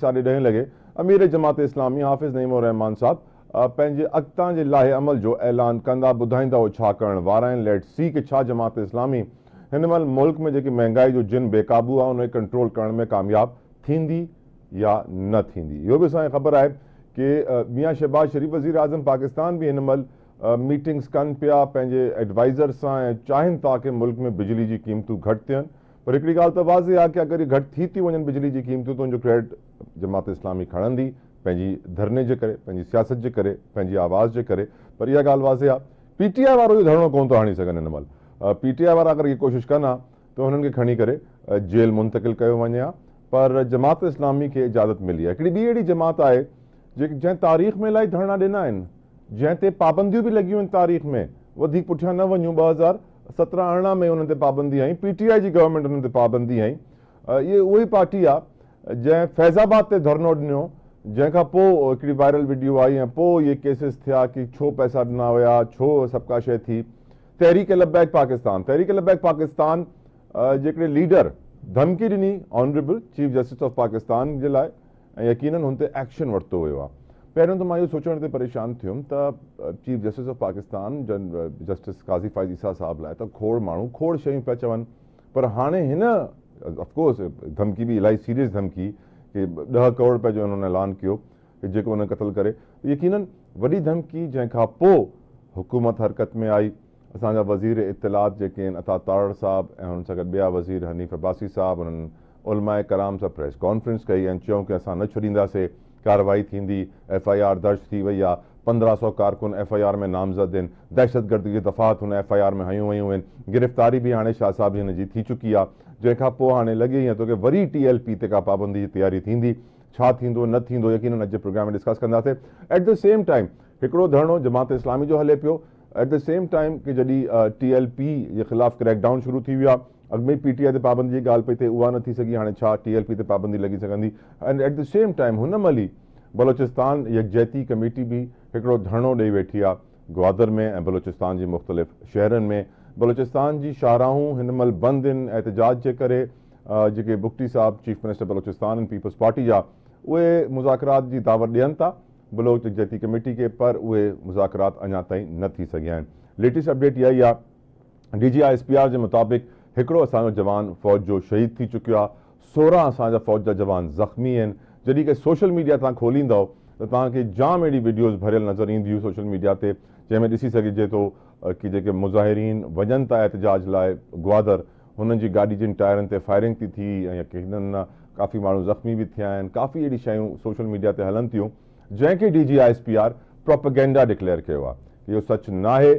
ساڈے رہن لگے امیر جماعت اسلامی حافظ نعیم و رحمان صاحب اکتان جے اکتانے عمل جو اعلان کندہ چھا کرن کرو لیٹ سی کے چھا جماعت اسلامی ہنمال ملک میں جے کی مہنگائی جو جن بے قابو آ انہیں کنٹرول کرن میں کامیاب تھین دی یا نہ تھین دی یہ بھی سائیں خبر آئے کہ میاں شہباز شریف وزیر اعظم پاکستان بھی ہنمال میٹنگز کن پیا ایڈوائزر ساحن تھا کہ ملک میں بجلی جی قیمتو گھٹتے ہیں پر گال تو واضح ہے کہ اگر یہ گھٹ تھی تھی وہ جن بجلی جی قیمتو تو ان جو کریٹ जमात इस्लामी खणंदी पंहिंजी धरने जे करे पंहिंजी सियासत जे करे पंहिंजी आवाज़ जे करे पर इहा ॻाल्हि वाज़े आहे पीटीआई वारो इहो धरणो कोन्ह था हणी सघनि हिन महिल पीटीआई वारा अगरि इहे कोशिशि कनि हा त हुननि खे खणी करे जेल मुंतिल कयो वञे हा पर जमात इस्लामी खे इजाज़त मिली आहे हिकड़ी ॿी अहिड़ी जमात आहे जेके जंहिं तारीख़ में इलाही धरणा ॾिना आहिनि जंहिं ते पाबंदियूं बि लॻियूं आहिनि तारीख़ में वधीक पुठियां न वञूं ॿ हज़ार सत्रहं अरिड़हं में हुननि ते पाबंदी आई पीटीआई जी गवर्नमेंट हुन ते पाबंदी आई इहा उहो ई पार्टी आहे जंहिं फैज़ाबाद ते धरनो ॾिनो जंहिंखां पोइ हिकिड़ी वायरल वीडियो आई ऐं पोइ इहे केसिस थिया की छो पैसा ॾिना हुया छो सभु का शइ थी तहरीक लबैक पाकिस्तान तहरीक लबैक पाकिस्तान जे हिकिड़े लीडर धमकी ॾिनी honourable chief justice of Pakistan जे लाइ ऐं यकीननि हुन ते एक्शन वरितो वियो आहे पहिरियों त मां इहो सोचण ते परेशान थियुमि त चीफ जस्टिस ऑफ पाकिस्तान जन जस्टिस काज़ी फाइज़ीसा साहिब लाइ त खोड़ माण्हू खोड़ शयूं पिया चवनि पर हाणे हिन अफ़कोर्स धमकी बि इलाही सीरियस धमकी की ॾह करोड़ रुपए जो हिननि ऐलान कयो जेको हुन क़तलु करे यकीन वॾी धमकी जंहिंखां पोइ हुकूमत हरकत में आई असांजा वज़ीर इतिलाद जेके आहिनि अतातारड़ साहिबु ऐं हुन सां गॾु ॿिया वज़ीर हनीफ़ अबासी साहबु हुननि उलमाए कराम सां प्रेस कॉन्फ्रेंस कई ऐं चयूं की असां न छॾींदासीं कार्यवाई थींदी एफ आई आर दर्ज़ु थी वई आहे पंद्रहं सौ कारकुन एफ आई आर में नामज़द आहिनि दहशतगर्दी दफ़ात हुन एफ आई आर में हयूं वयूं आहिनि गिरफ़्तारी बि हाणे शाह साहब हिन जी थी चुकी आहे जंहिंखां पोइ हाणे लॻे ईअं थो की वरी टी एल पी ते का पाबंदी जी तयारी थींदी छा थींदो न थींदो यकीन अॼु जे प्रोग्राम में डिस्कस कंदासीं एट द सेम टाइम हिकिड़ो धरणो जमात इस्लामी जो हले पियो एट द सेम टाइम की जॾहिं टी एल पी जे ख़िलाफ़ु क्रैकडाउन शुरू थी वियो आहे अॻु में पी टी आई ते पाबंदी जी ॻाल्हि पई थिए उहा न थी सघी हाणे छा टी एल पी ते पाबंदी लॻी सघंदी and at the same time हुन महिल ई बलोचिस्तान यकजहती कमेटी बि हिकिड़ो धरणो ॾेई वेठी आहे ग्वादर में ऐं बलोचिस्तान जे मुख़्तलिफ़ शहरनि में बलोचिस्तान जी शाहराहूं हिन महिल बंदि आहिनि एहतिजाज जे करे जेके बुक्टी साहिबु चीफ मिनिस्टर बलोचिस्तान आहिनि पीपल्स पार्टी जा उहे मुज़ाकरात जी दावत ॾियनि था बलोच जती कमेटी खे पर उहे मुज़ाकरात अञा ताईं न थी सघिया आहिनि लेटेस्ट अपडेट इहा ई आहे D G I S P R जे मुताबिक़ हिकिड़ो असांजो जवान फ़ौज जो शहीद थी चुकियो आहे सोरहं असांजा फ़ौज जा जवान ज़ख़्मी आहिनि जॾहिं की सोशल मीडिया तव्हां खोलींदव त तव्हांखे जाम अहिड़ी वीडियोज़ भरियल नज़र ईंदियूं सोशल मीडिया ते जंहिंमें ॾिसी सघिजे थो की जेके मुज़ाहिरीन वञनि था एतिजाज लाइ ग्वादर हुननि जी गाॾी जिन टायरनि ते फायरिंग थी थी ऐं के हिननि काफ़ी माण्हू ज़ख़्मी बि थिया आहिनि काफ़ी अहिड़ी शयूं सोशल मीडिया ते हलनि थियूं जंहिंखे D G I S P R propaganda declare कयो आहे इहो सच न आहे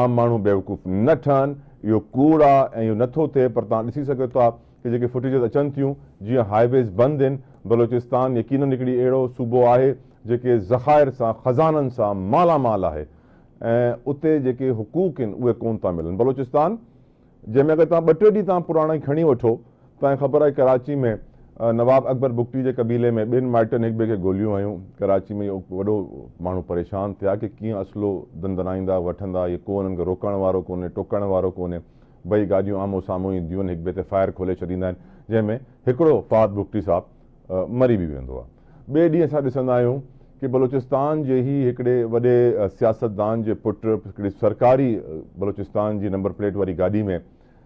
आम माण्हू बेवकूफ़ न ठहनि इहो कूड़ आहे ऐं इहो नथो थिए पर तव्हां ॾिसी सघो था की जेके फुटेज अचनि थियूं जीअं हाईवेज़ बंदि आहिनि बलोचिस्तान यकीन हिकिड़ी अहिड़ो सूबो आहे जेके ज़ख़ाइर सां ख़ज़ाननि सां मालामाल आहे ऐं उते जेके हुक़ूक आहिनि उहे कोन था मिलनि बलोचिस्तान जंहिंमें अगरि तव्हां ॿ टे ॾींहं तव्हां पुराणा खणी वठो तव्हांखे ख़बर आहे कराची में नवाब अकबर बुकटी जे क़बीले में ॿिनि माइटनि हिक ॿिए खे गोलियूं हुयूं कराची में इहो वॾो माण्हू परेशान थिया की कीअं असलो धंधाईंदा वठंदा इहे को हुननि खे रोकण वारो कोन्हे टोकण वारो कोन्हे ॿई गाॾियूं आम्हूं साम्हूं ईंदियूं आहिनि हिक ॿिए ते फ़ायर खोले छॾींदा आहिनि जंहिंमें हिकिड़ो फात बुकटी साहिबु मरी बि वेंदो आहे ॿिए ॾींहुं असां ॾिसंदा आहियूं की बलोचिस्तान जे ई हिकिड़े वॾे सियासतदान जे पुट हिकिड़ी सरकारी बलोचिस्तान जी नंबर प्लेट वारी गाॾी में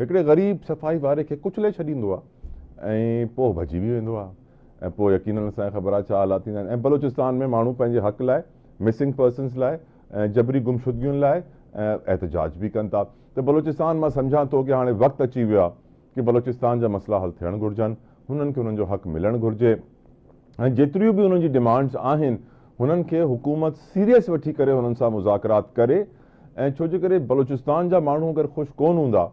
हिकिड़े ग़रीब सफ़ाई वारे खे कुचले छॾींदो आहे ऐं पोइ भॼी बि वेंदो आहे ऐं पोइ यकीन असांखे ख़बर आहे छा हालात थींदा आहिनि ऐं बलोचिस्तान में माण्हू पंहिंजे हक़ लाइ मिसिंग पर्सन्स लाइ ऐं जबरी गुमशुदगियुनि लाइ ऐं ऐतिजाज बि कनि था त बलोचिस्तान मां सम्झा थो की हाणे वक़्तु अची वियो आहे की बलोचिस्तान जा मसला हल थियणु घुरिजनि हुननि खे हुननि जो हक़ु मिलणु घुरिजे ऐं डिमांड्स आहिनि हुननि खे हुकूमत सीरियस वठी करे हुननि सां मुज़ाकरात करे ऐं छो जे करे बलोचिस्तान जा माण्हू अगरि ख़ुशि कोन्ह हूंदा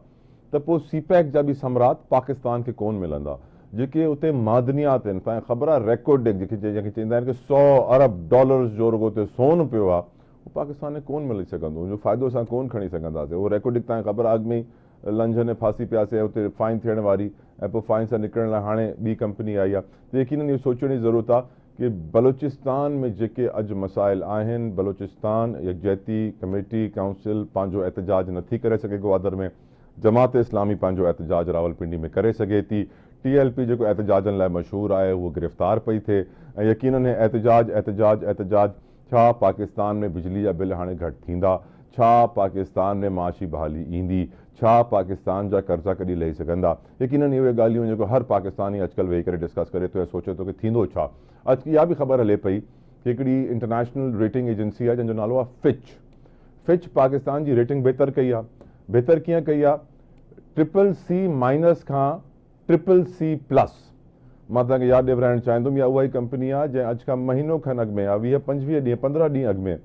त पोइ सीपैक e जा बि सम्राट पाकिस्तान खे कोन्ह मिलंदा जेके हुते मादनियात आहिनि तव्हांखे ख़बर आहे रिकॉडिक जेके जंहिंखे चवंदा आहिनि की सौ अरब डॉलर जो रुॻो हुते सोन पियो आहे उहो पाकिस्तान खे कोन्ह मिली सघंदो हुन फ़ाइदो असां कोन खणी सघंदासीं उहो रिकॉडिक तव्हांखे ख़बर आहे अॻु में ई लंझने फासी पियासीं हुते फाइन थियण वारी ऐं पोइ फाइन सां निकिरण लाइ हाणे ॿी कंपनी आई आहे इहो सोचण जी ज़रूरत आहे की बलोचिस्तान में जेके अॼु मसाइल आहिनि बलोचिस्तान यकजती कमेटी काउंसिल पंहिंजो एतिजाज नथी करे सघे ग्वादर में जमात इस्लामी पंहिंजो एतिजाज रावलपिंडी में करे सघे थी टी एल पी जेको एतिजाजनि लाइ मशहूरु आहे उहो गिरफ़्तार पई थिए ऐं यकीननि एतिजाज एतिजाज एतिजाज छा पाकिस्तान में बिजली जा बिल हाणे घटि थींदा छा पाकिस्तान में माशी बहाली ईंदी छा पाकिस्तान जा कर्ज़ा कॾहिं लही सघंदा यकीननि उहे ॻाल्हियूं जेको हर पाकिस्तान ई अॼुकल्ह वेही करे डिस्कस करे थो ऐं सोचे थो की थींदो छा अॼु इहा बि ख़बर हले पई की हिकिड़ी इंटरनेशनल रेटिंग एजेंसी आहे जंहिंजो नालो आहे फिच फिच पाकिस्तान जी रेटिंग बहितर कई आहे बहितर कीअं कई आहे ट्रिपल सी माइनस खां ट्रिपल सी प्लस मां तव्हांखे यादि ॾिबाराइणु चाहींदुमि इहा उहा ई कंपनी आहे जंहिं अॼु खां महीनो खनि अॻु में या वीह पंजवीह ॾींहं पंद्रहं ॾींहं अॻु में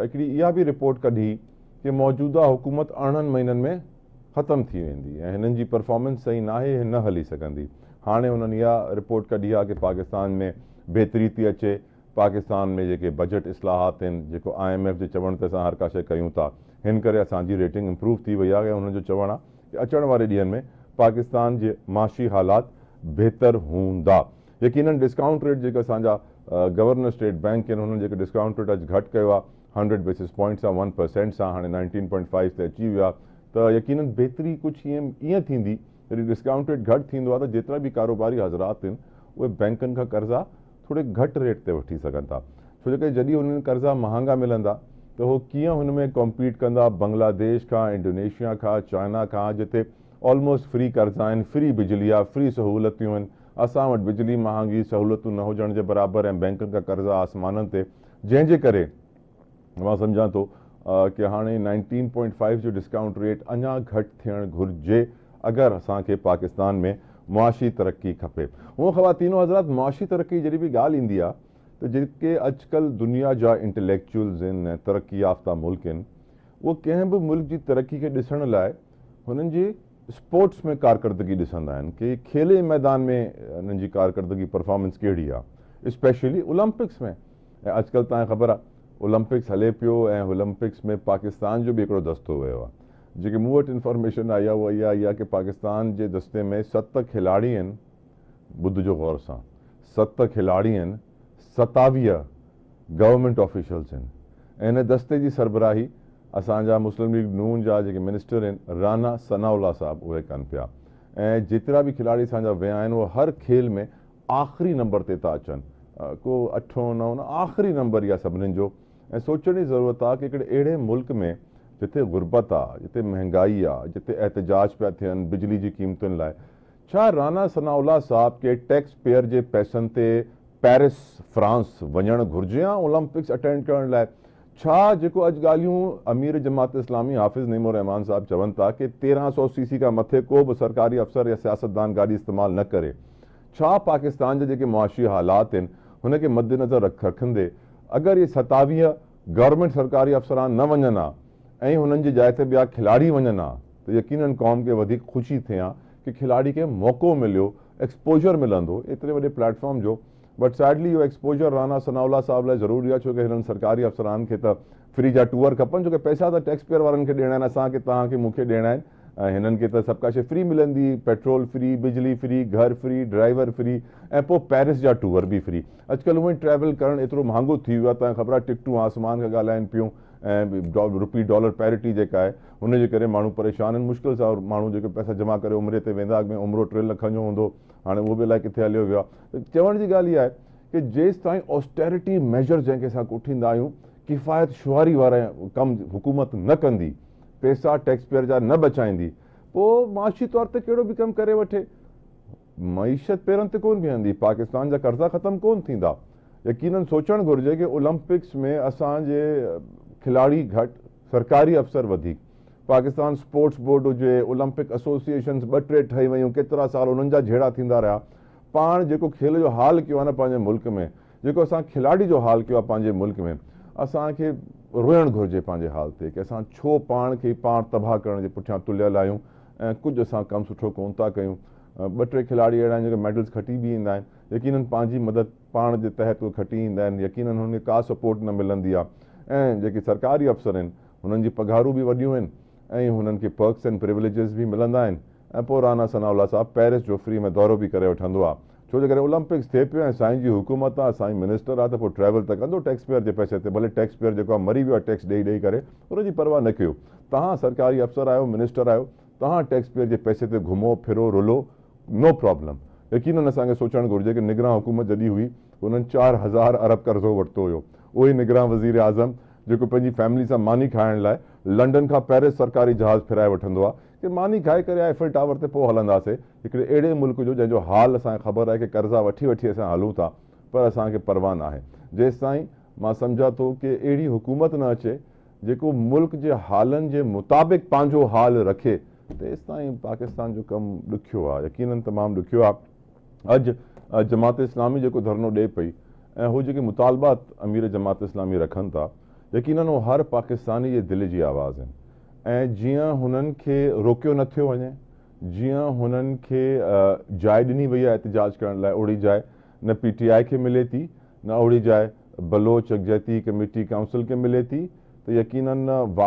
हिकिड़ी इहा बि रिपोर्ट कढी कि मौजूदा हुकूमत अरिड़हनि महीननि में ख़तमु थी वेंदी ऐं हिननि जी परफॉर्मेंस सही न आहे न हली सघंदी हाणे हुननि इहा रिपोर्ट कढी आहे की पाकिस्तान में बहितरी थी अचे पाकिस्तान में जेके बजट इस्लाहात आहिनि जेको आई एम एफ जे चवण ते असां हर का शइ कयूं था हिन करे असांजी रेटिंग इम्प्रूव थी वई आहे ऐं हुननि जो चवणु आहे की अचण वारे ॾींहनि में पाकिस्तान जे माशी हालात बहितर हूंदा यकीन डिस्काउंट रेट जेके असांजा गवर्नर स्टेट बैंक आहिनि हुननि जेके डिस्काउंट रेट अॼु घटि कयो आहे हंड्रेड बेसिस पॉइंट सां वन परसेंट सां हाणे नाइनटीन पॉइंट फाइव ते अची वियो आहे त यकीन बहितरी कुझु ईअं ईअं थींदी जॾहिं डिस्काउंटेट घटि थींदो आहे त जेतिरा बि कारोबारी हज़रात आहिनि उहे बैंकनि खां कर्ज़ा थोरे घटि रेट ते वठी सघनि था छो जो की जॾहिं हुननि कर्ज़ा महांगा मिलंदा त उहो कीअं हुन में कॉम्पीट कंदा बंग्लादेश खां इंडोनेशिया खां चाइना खां जिते ऑलमोस्ट फ्री कर्ज़ा आहिनि फ्री बिजली आहे फ्री सहूलियतूं आहिनि असां वटि बिजली महांगी सहूलियतूं न हुजण जे बराबरि ऐं बैंकनि खां कर्ज़ा आसमाननि ते जंहिंजे करे मां सम्झा थो की हाणे नाइंटीन पॉइंट फाइव जो डिस्काउंट रेट अञा घटि थियणु घुरिजे अगरि असांखे पाकिस्तान में मुआशी तरक़ी खपे हूअं ख़बातनो आज़रातशी तरक़ी जहिड़ी बि ॻाल्हि ईंदी आहे त जेके अॼुकल्ह दुनिया जा इंटलेक्चुअल्स आहिनि ऐं तरक़ी याफ़्ता मुल्क़ आहिनि उहे कंहिं बि मुल्क़ जी तरक़ी खे ॾिसण लाइ हुननि जी स्पोर्ट्स में कारकर्दगी ॾिसंदा आहिनि की खेले मैदान में हुननि जी कारकर्दगी परफॉर्मेंस कहिड़ी आहे स्पेशली ओलम्पिक्स में ऐं अॼुकल्ह तव्हांखे ख़बर आहे المپکس ہلے ہیں اولمپکس میں پاکستان جو بھی بھیڑ دست ہو جی موٹ انفرمیشن آئی یہ آئی ہے کہ پاکستان جے دستے میں ست تک کھلاڑی بدھ جو غور سا ست تک کھلاڑی ستاویہ گورنمنٹ آفیشلز ہیں ان دستے جی سربراہی اب مسلم لیگ نون جا جے کہ منسٹر ہیں رانا سناؤل صاحب وہ کن پیا جترا بھی کھلاڑی اب وہ ہر کھیل میں آخری نمبر پہ تا اچن کو اٹھو نو آخری نمبر یا سبنن جو سوچنے کی ضرورت ہے کہ اڑے ملک میں جتے غربت آ جاتے مہنگائی ہے جتے احتجاج پہ تھے بجلی کی قیمتوں لائے رانا ثناء صاحب کے ٹیکس پے پیسن سے پیرس فرانس وجن گرجے آلمپکس اٹینڈ کرنے کو اج گالوں امیر جماعت اسلامی حافظ نیم الرحمان صاحب چون تا کہ سو سی سی کا مت کوئی بھی سرکاری افسر یا سیاست دان گاڑی استعمال نہ کرے پاکستان جا معاشی حالات ان کے مد نظر رکھ رکھن اگر یہ ستاح گورمنٹ سرکاری افسران نہ ون آئی ان جائیں بیا کھلاڑی ون آ تو یقیناً قوم کے خوشی تھے ہاں کہ کھلاڑی کے موقع ملے ایسپوجر ملن ایترے وے پلٹفارم جو بٹ سیڈلی یہ ایسپوجر رانا سناؤ صاحب لروری ہے چونکہ ان سرکاری افسران کے تو فری جا ٹور کپن چونکہ پیسہ تو ٹیکس پیئر والن دے سا دینا ہے ऐं हिननि खे त सभु का शइ फ्री मिलंदी पेट्रोल फ्री बिजली फ्री घर फ्री ड्राइवर फ्री ऐं पोइ पेरिस जा टूअर बि फ्री अॼुकल्ह उअं ट्रैवल करणु एतिरो महांगो थी वियो आहे तव्हांखे ख़बर आहे टिकटूं आसमान खां ॻाल्हाइनि पियूं ऐं रुपी डॉलर पैरिटी जेका आहे उनजे करे माण्हू परेशान आहिनि मुश्किल सां माण्हू पैसा जमा करे उमिरि ते वेंदा अॻिमें उमिरो टे लख जो हूंदो हाणे उहो बि अलाए किथे हलियो वियो आहे चवण जी ॻाल्हि इहा आहे की जेसि ताईं ऑस्टेरिटी मेजर जंहिंखे असां कोठींदा किफ़ायत शुहारी कमु हुकूमत न कंदी पैसा टैक्सपेयर जा न बचाईंदी पोइ माशी तौर ते कहिड़ो बि कमु करे वठे महिष्य पहिरियों त कोन्ह बीहंदी पाकिस्तान जा कर्ज़ा ख़तमु कोन्ह थींदा यकीननि सोचणु घुरिजे की ओलंपिक्स में असांजे खिलाड़ी घटि सरकारी अफसर वधीक पाकिस्तान स्पोर्ट्स बोर्ड हुजे ओलंपिक एसोसिएशन्स ॿ टे ठही वियूं केतिरा साल हुननि जा जहिड़ा थींदा रहिया पाण जेको खेल जो हाल कयो आहे न पंहिंजे मुल्क में जेको असां खिलाड़ी जो हाल कयो आहे पंहिंजे मुल्क़ में असांखे रोइणु घुरिजे पंहिंजे हाल ते की असां छो पाण खे पाण तबाह करण जे पुठियां तुलियल आहियूं ऐं कुझु असां कमु सुठो कोन्ह था कयूं ॿ टे खिलाड़ी अहिड़ा आहिनि जेके खटी बि ईंदा आहिनि यकीननि पंहिंजी मदद पाण जे तहत उहे खटी ईंदा आहिनि यकीननि हुननि खे का सपोर्ट न मिलंदी आहे ऐं जेके सरकारी अफ़सर आहिनि हुननि जी पघारूं बि वॾियूं आहिनि ऐं हुननि खे पर्क्स एंड प्रिवलेजेस बि मिलंदा आहिनि ऐं पोइ राना सनावला साहब पेरिस जो फ्री में दौरो बि करे वठंदो چلمپکس تھے پیا سائی حکومت آ سائی منسٹر ہے تو ٹریول تو کرس پے پیسے ٹیکس پیئر مریس ڈے دے کر انواہ نہ کرا سرکاری افسر آیا منسٹر آپ ٹیکس پے پیسے گھومو پھرو رولو نو پرابلم یقیناً ابھی سوچیں گرجے کہ نگراں حکومت جدی ہوئی ان چار ہزار ارب قرض وی اوئی نگراں وزیر اعظم جو فیملی سے مانی کھانے لنڈن کا پیرس سرکاری جہاز پھر وا کہ مانی کھائے کرے ایفل ٹاور تے پو تلاتے ایک اڑے ملک جو جو حال خبر آپ کہ قرضہ وی کے پرواہ نہ جیس ماں سمجھا تو کہ اڑی حکومت نہ اچے کو ملک جے حالن جے مطابق پانو حال رکھے تے اس تن پاکستان جو کم دے یقیناً تمام اج جماعت اسلامی جے کو دھرنو دے کہ مطالبات امیر جماعت اسلامی رکھن تھا یقیناً وہ ہر پاکستانی یہ دل جی آواز ہیں جی روکی نہ تھو وجے جی جائے ڈنی ویسے احتجاج کرنے اوڑی جائے نہ پی ٹی آئی ملے تھی نہ اوڑی جائے بلوچ غکجی کمیٹی کاؤنسل کے ملے تیار